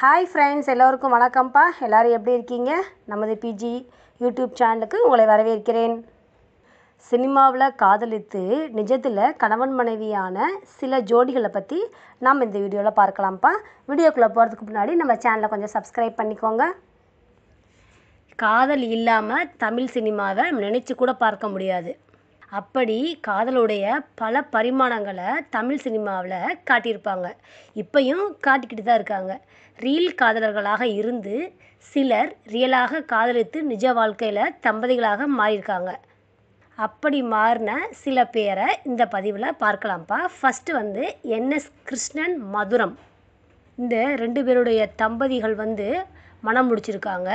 Hi friends எல்லோருக்கும் வணக்கம்ப்பா எல்லோரும் எப்படி இருக்கீங்க நமது பிஜி யூடியூப் சேனலுக்கு உங்களை வரவேற்கிறேன் சினிமாவில் காதலித்து நிஜத்தில் கணவன் மனைவியான சில ஜோடிகளை பற்றி நாம் இந்த வீடியோவில் பார்க்கலாம்ப்பா வீடியோக்குள்ளே போகிறதுக்கு முன்னாடி நம்ம சேனலை கொஞ்சம் சப்ஸ்கிரைப் பண்ணிக்கோங்க காதல் இல்லாமல் தமிழ் சினிமாவை நினச்சி கூட பார்க்க முடியாது அப்படி காதலுடைய பல பரிமாணங்களை தமிழ் சினிமாவில் காட்டியிருப்பாங்க இப்போயும் காட்டிக்கிட்டு தான் இருக்காங்க ரீல் காதலர்களாக இருந்து சிலர் ரியலாக காதலித்து நிஜ வாழ்க்கையில் தம்பதிகளாக மாறியிருக்காங்க அப்படி மாறின சில பேரை இந்த பதிவில் பார்க்கலாம்ப்பா ஃபஸ்ட்டு வந்து என்எஸ் கிருஷ்ணன் மதுரம் இந்த ரெண்டு பேருடைய தம்பதிகள் வந்து மனம் முடிச்சிருக்காங்க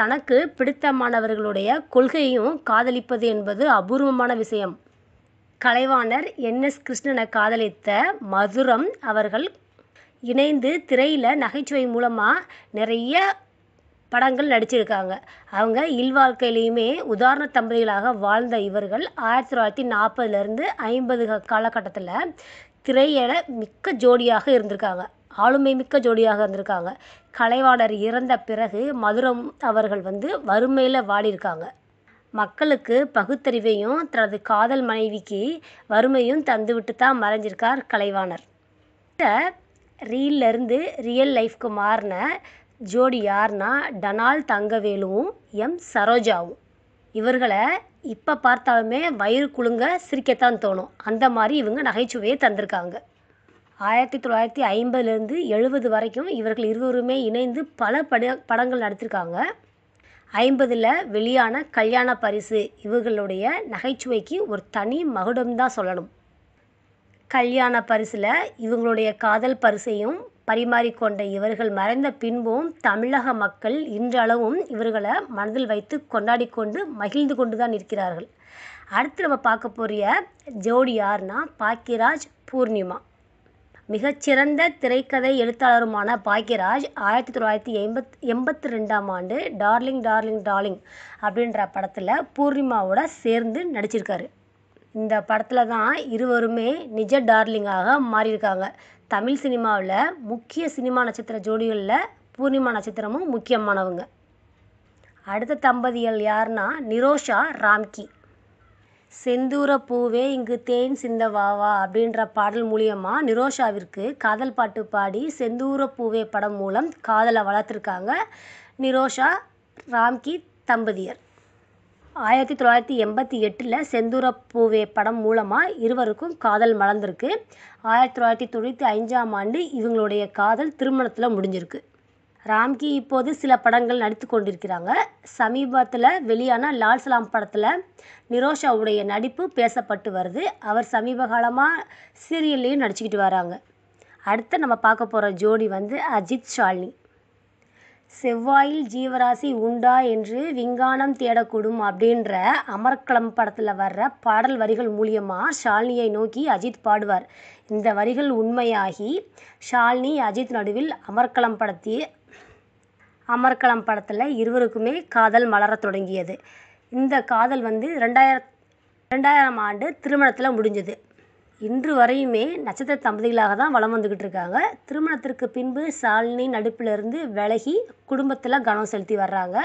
தனக்கு பிடித்தமானவர்களுடைய கொள்கையையும் காதலிப்பது என்பது அபூர்வமான விஷயம். கலைவாணர் என். எஸ். கிருஷ்ணனை காதலித்த மதுரம் அவர்கள் இணைந்து திரையில் நகைச்சுவை மூலமாக நிறைய படங்கள் நடிச்சிருக்காங்க. அவங்க இல்வாழ்க்கையிலையுமே உதாரண தம்பதிகளாக வாழ்ந்த இவர்கள் ஆயிரத்தி தொள்ளாயிரத்தி நாற்பதுலேருந்து ஐம்பது காலகட்டத்தில் திரையில மிக்க ஜோடியாக இருந்திருக்காங்க. ஆளுமை மிக்க ஜோடியாக இருந்திருக்காங்க கலைவாணர் இறந்த பிறகு மதுரம் அவர்கள் வந்து வறுமையில் வாடியிருக்காங்க மக்களுக்கு பகுத்தறிவையும் தனது காதல் மனைவிக்கு வறுமையும் தந்துவிட்டு தான் மறைஞ்சிருக்கார் கலைவாணர் இந்த ரீல்லேருந்து ரியல் லைஃப்க்கு மாறின ஜோடி யார்னா டனால் தங்கவேலுவும் எம் சரோஜாவும் இவர்களை இப்போ பார்த்தாலுமே வயிறு குழுங்க சிரிக்கத்தான் தோணும் அந்த மாதிரி இவங்க நகைச்சுவையை தந்திருக்காங்க ஆயிரத்தி தொள்ளாயிரத்தி ஐம்பதுலேருந்து எழுபது வரைக்கும் இவர்கள் இருவருமே இணைந்து பல பட படங்கள் நடத்திருக்காங்க ஐம்பதில் வெளியான கல்யாண பரிசு இவர்களுடைய நகைச்சுவைக்கு ஒரு தனி மகுடம் தான் சொல்லணும் கல்யாண பரிசில் இவங்களுடைய காதல் பரிசையும் பரிமாறிக்கொண்ட இவர்கள் மறைந்த பின்பும் தமிழக மக்கள் இன்றளவும் இவர்களை மனதில் வைத்து கொண்டாடி கொண்டு மகிழ்ந்து கொண்டு தான் இருக்கிறார்கள் அடுத்து நம்ம பார்க்க போகிற ஜோடி யாருன்னா பாக்கியராஜ் பூர்ணிமா மிகச்சிறந்த திரைக்கதை எழுத்தாளருமான பாக்யராஜ் ஆயிரத்தி தொள்ளாயிரத்தி எண்பத் எண்பத்தி ரெண்டாம் ஆண்டு டார்லிங் டார்லிங் டார்லிங் அப்படின்ற படத்தில் பூர்ணிமாவோட சேர்ந்து நடிச்சிருக்காரு இந்த படத்தில் தான் இருவருமே நிஜ டார்லிங்காக மாறியிருக்காங்க தமிழ் சினிமாவில் முக்கிய சினிமா நட்சத்திர ஜோடிகளில் பூர்ணிமா நட்சத்திரமும் முக்கியமானவங்க அடுத்த தம்பதிகள் யாருன்னா நிரோஷா ராம்கி செந்தூரப் பூவே இங்கு தேன் சிந்தவாவா அப்படின்ற பாடல் மூலியமா நிரோஷாவிற்கு காதல் பாட்டு பாடி செந்தூர பூவே படம் மூலம் காதலை வளர்த்துருக்காங்க நிரோஷா ராம்கி தம்பதியர் ஆயிரத்தி தொள்ளாயிரத்தி எண்பத்தி எட்டில் செந்தூர பூவே படம் மூலமாக இருவருக்கும் காதல் மலர்ந்திருக்கு ஆயிரத்தி தொள்ளாயிரத்தி தொண்ணூற்றி அஞ்சாம் ஆண்டு இவங்களுடைய காதல் திருமணத்தில் முடிஞ்சிருக்கு ராம்கி இப்போது சில படங்கள் நடித்து கொண்டிருக்கிறாங்க சமீபத்தில் வெளியான லால் சலாம் படத்தில் நிரோஷாவுடைய நடிப்பு பேசப்பட்டு வருது அவர் சமீப காலமாக சீரியல்லையும் நடிச்சுக்கிட்டு வராங்க அடுத்து நம்ம பார்க்க போகிற ஜோடி வந்து அஜித் ஷாலினி செவ்வாயில் ஜீவராசி உண்டா என்று விஞ்ஞானம் தேடக்கூடும் அப்படின்ற அமர்க்களம் படத்தில் வர்ற பாடல் வரிகள் மூலியமாக ஷாலினியை நோக்கி அஜித் பாடுவார் இந்த வரிகள் உண்மையாகி ஷாலினி அஜித் நடுவில் அமர்க்களம் படத்தி அமர்கலம் படத்தில் இருவருக்குமே காதல் மலர தொடங்கியது இந்த காதல் வந்து ரெண்டாயிர ரெண்டாயிரம் ஆண்டு திருமணத்தில் முடிஞ்சது இன்று வரையுமே நட்சத்திர தம்பதிகளாக தான் வலம் வந்துக்கிட்டு இருக்காங்க திருமணத்திற்கு பின்பு ஷாலினி இருந்து விலகி குடும்பத்தில் கவனம் செலுத்தி வர்றாங்க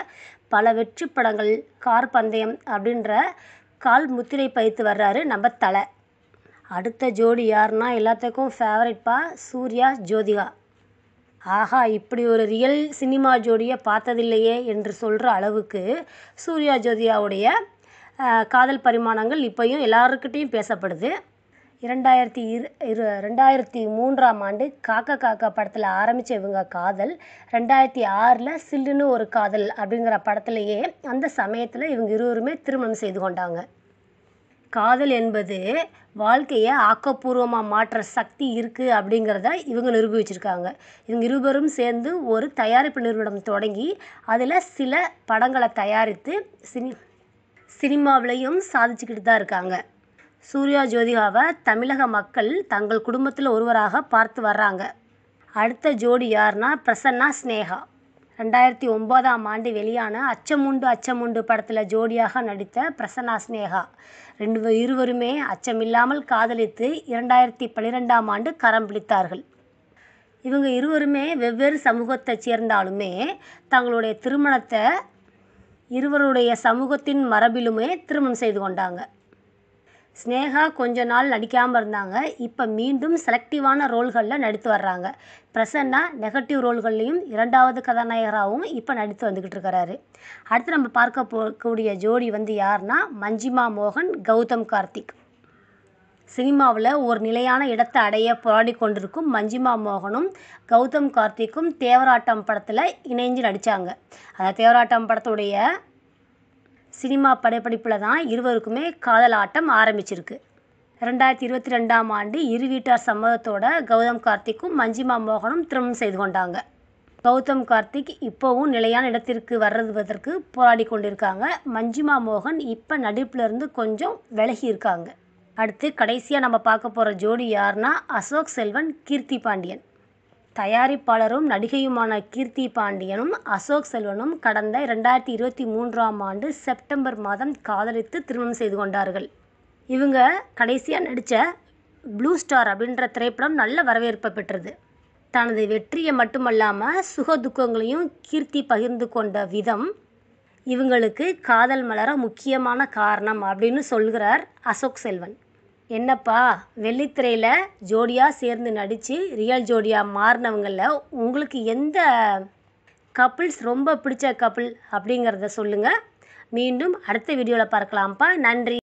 பல வெற்றி படங்கள் கார் பந்தயம் அப்படின்ற கால் முத்திரை பயித்து வர்றாரு நம்ம தலை அடுத்த ஜோடி யாருன்னா எல்லாத்துக்கும் ஃபேவரட்பா சூர்யா ஜோதிகா ஆஹா இப்படி ஒரு ரியல் சினிமா ஜோடியை பார்த்ததில்லையே என்று சொல்கிற அளவுக்கு சூர்யா ஜோதியாவுடைய காதல் பரிமாணங்கள் இப்போயும் எல்லாருக்கிட்டேயும் பேசப்படுது இரண்டாயிரத்தி இரு இரு ரெண்டாயிரத்தி மூன்றாம் ஆண்டு காக்கா காக்கா படத்தில் ஆரம்பித்த இவங்க காதல் ரெண்டாயிரத்தி ஆறில் சில்லுன்னு ஒரு காதல் அப்படிங்கிற படத்துலேயே அந்த சமயத்தில் இவங்க இருவருமே திருமணம் செய்து கொண்டாங்க காதல் என்பது வாழ்க்கையை ஆக்கப்பூர்வமாக மாற்ற சக்தி இருக்குது அப்படிங்கிறத இவங்க நிரூபிச்சிருக்காங்க இவங்க இருவரும் சேர்ந்து ஒரு தயாரிப்பு நிறுவனம் தொடங்கி அதில் சில படங்களை தயாரித்து சினி சினிமாவிலையும் சாதிச்சுக்கிட்டு தான் இருக்காங்க சூர்யா ஜோதிகாவை தமிழக மக்கள் தங்கள் குடும்பத்தில் ஒருவராக பார்த்து வர்றாங்க அடுத்த ஜோடி யாருன்னா பிரசன்னா ஸ்னேகா ரெண்டாயிரத்தி ஒன்பதாம் ஆண்டு வெளியான அச்சமுண்டு அச்சமுண்டு படத்தில் ஜோடியாக நடித்த பிரசன்னா ஸ்னேகா ரெண்டு இருவருமே அச்சமில்லாமல் காதலித்து இரண்டாயிரத்தி பன்னிரெண்டாம் ஆண்டு கரம் பிடித்தார்கள் இவங்க இருவருமே வெவ்வேறு சமூகத்தை சேர்ந்தாலுமே தங்களுடைய திருமணத்தை இருவருடைய சமூகத்தின் மரபிலுமே திருமணம் செய்து கொண்டாங்க ஸ்னேகா கொஞ்ச நாள் நடிக்காமல் இருந்தாங்க இப்போ மீண்டும் செலக்டிவான ரோல்களில் நடித்து வர்றாங்க பிரசன்னா நெகட்டிவ் ரோல்கள்லையும் இரண்டாவது கதாநாயகராகவும் இப்போ நடித்து வந்துக்கிட்டு இருக்கிறாரு அடுத்து நம்ம பார்க்க போகக்கூடிய ஜோடி வந்து யார்னா மஞ்சிமா மோகன் கௌதம் கார்த்திக் சினிமாவில் ஒரு நிலையான இடத்தை அடைய போராடி கொண்டிருக்கும் மஞ்சிமா மோகனும் கௌதம் கார்த்திக்கும் தேவராட்டம் படத்தில் இணைஞ்சு நடித்தாங்க அந்த தேவராட்டம் படத்துடைய சினிமா படப்பிடிப்பில் தான் இருவருக்குமே காதல் ஆட்டம் ஆரம்பிச்சிருக்கு ரெண்டாயிரத்தி இருபத்தி ரெண்டாம் ஆண்டு இரு வீட்டார் சம்மதத்தோட கௌதம் கார்த்திக்கும் மஞ்சிமா மோகனும் திருமணம் செய்து கொண்டாங்க கௌதம் கார்த்திக் இப்போவும் நிலையான இடத்திற்கு வர்றதுவதற்கு போராடி கொண்டிருக்காங்க மஞ்சிமா மோகன் இப்போ இருந்து கொஞ்சம் விலகி இருக்காங்க அடுத்து கடைசியாக நம்ம பார்க்க போகிற ஜோடி யாருன்னா அசோக் செல்வன் கீர்த்தி பாண்டியன் தயாரிப்பாளரும் நடிகையுமான கீர்த்தி பாண்டியனும் அசோக் செல்வனும் கடந்த ரெண்டாயிரத்தி இருபத்தி மூன்றாம் ஆண்டு செப்டம்பர் மாதம் காதலித்து திருமணம் செய்து கொண்டார்கள் இவங்க கடைசியாக நடித்த ப்ளூ ஸ்டார் அப்படின்ற திரைப்படம் நல்ல வரவேற்பை பெற்றது தனது வெற்றியை மட்டுமல்லாமல் சுக துக்கங்களையும் கீர்த்தி பகிர்ந்து கொண்ட விதம் இவங்களுக்கு காதல் மலர முக்கியமான காரணம் அப்படின்னு சொல்கிறார் அசோக் செல்வன் என்னப்பா வெள்ளித்திரையில் ஜோடியாக சேர்ந்து நடித்து ரியல் ஜோடியாக மாறினவங்களில் உங்களுக்கு எந்த கப்புள்ஸ் ரொம்ப பிடிச்ச கப்புள் அப்படிங்கிறத சொல்லுங்கள் மீண்டும் அடுத்த வீடியோவில் பார்க்கலாம்ப்பா நன்றி